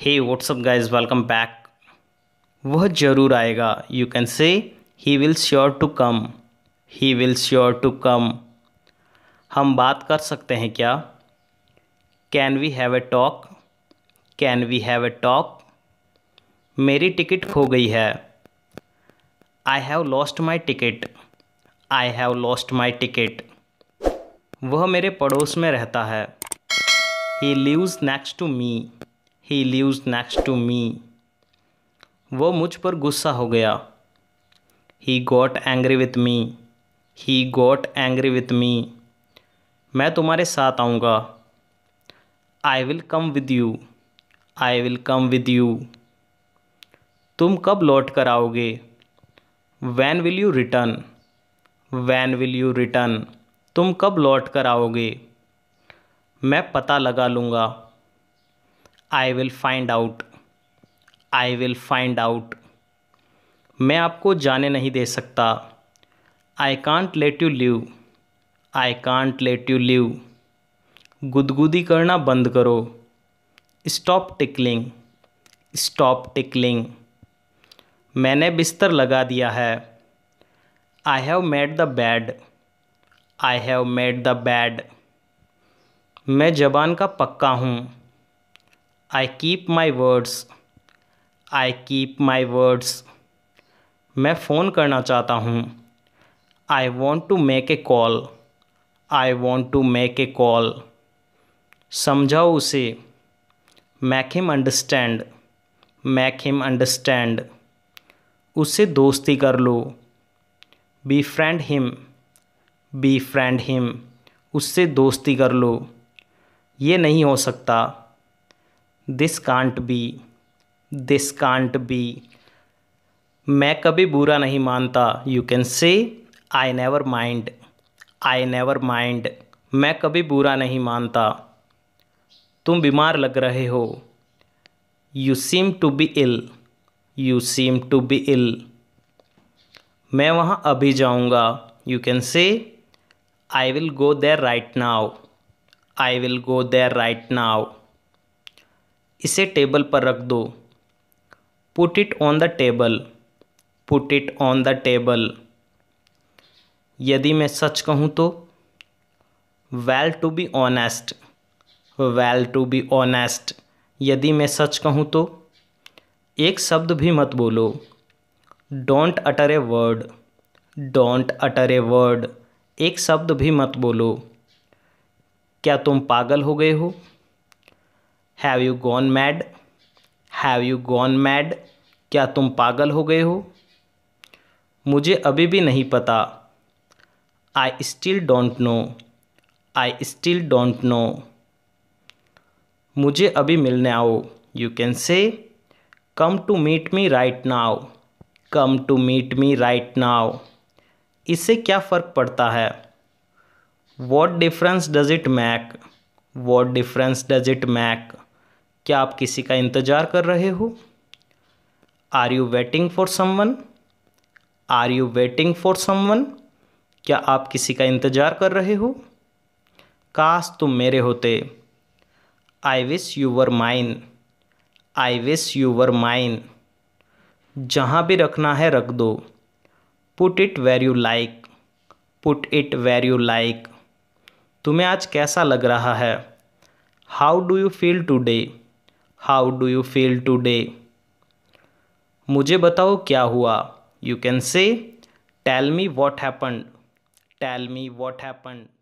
हे WhatsApp guys welcome back वह ज़रूर आएगा you can say he will sure to come he will sure to come हम बात कर सकते हैं क्या can we have a talk can we have a talk मेरी टिकट खो गई है I have lost my ticket I have lost my ticket वह मेरे पड़ोस में रहता है he lives next to me he lives next to me वो मुझ पर गुस्सा हो गया he got angry with me he got angry with me मैं तुम्हारे साथ आऊँगा I will come with you I will come with you तुम कब लौट कर आओगे when will you return when will you return तुम कब लौट कर आओगे मैं पता लगा लूँगा I will find out I will find out मैं आपको जाने नहीं दे सकता I can't let you leave I can't let you leave गुदगुदी करना बंद करो स्टॉप टिकलिंग स्टॉप टिकलिंग मैंने बिस्तर लगा दिया है I have made the bed I have made the bed मैं जबान का पक्का हूँ I keep my words I keep my words मैं फ़ोन करना चाहता हूँ I want to make a call I want to make a call समझाओ उसे make him understand make him understand उससे दोस्ती कर लो be friend him be friend him उससे दोस्ती कर लो ये नहीं हो सकता this can't be this can't be मैं कभी बुरा नहीं मानता you can say I never mind I never mind मैं कभी बुरा नहीं मानता तुम बीमार लग रहे हो you seem to be ill you seem to be ill मैं वहाँ अभी जाऊँगा you can say I will go there right now I will go there right now इसे टेबल पर रख दो put it on the table put it on the table यदि मैं सच कहूँ तो well to be honest well to be honest यदि मैं सच कहूँ तो एक शब्द भी मत बोलो don't utter a word don't utter a word एक शब्द भी मत बोलो क्या तुम पागल हो गए हो have you gone mad have you gone mad क्या तुम पागल हो गए हो मुझे अभी भी नहीं पता I still don't know I still don't know मुझे अभी मिलने आओ you can say come to meet me right now come to meet me right now इससे क्या फ़र्क पड़ता है what difference does it make what difference does it make क्या आप किसी का इंतज़ार कर रहे हो are you waiting for someone are you waiting for someone क्या आप किसी का इंतज़ार कर रहे हो काश तुम मेरे होते I wish you were mine I wish you were mine जहाँ भी रखना है रख दो put it where you like put it where you like तुम्हें आज कैसा लग रहा है how do you feel today how do you feel today मुझे बताओ क्या हुआ you can say tell me what happen tell me what happened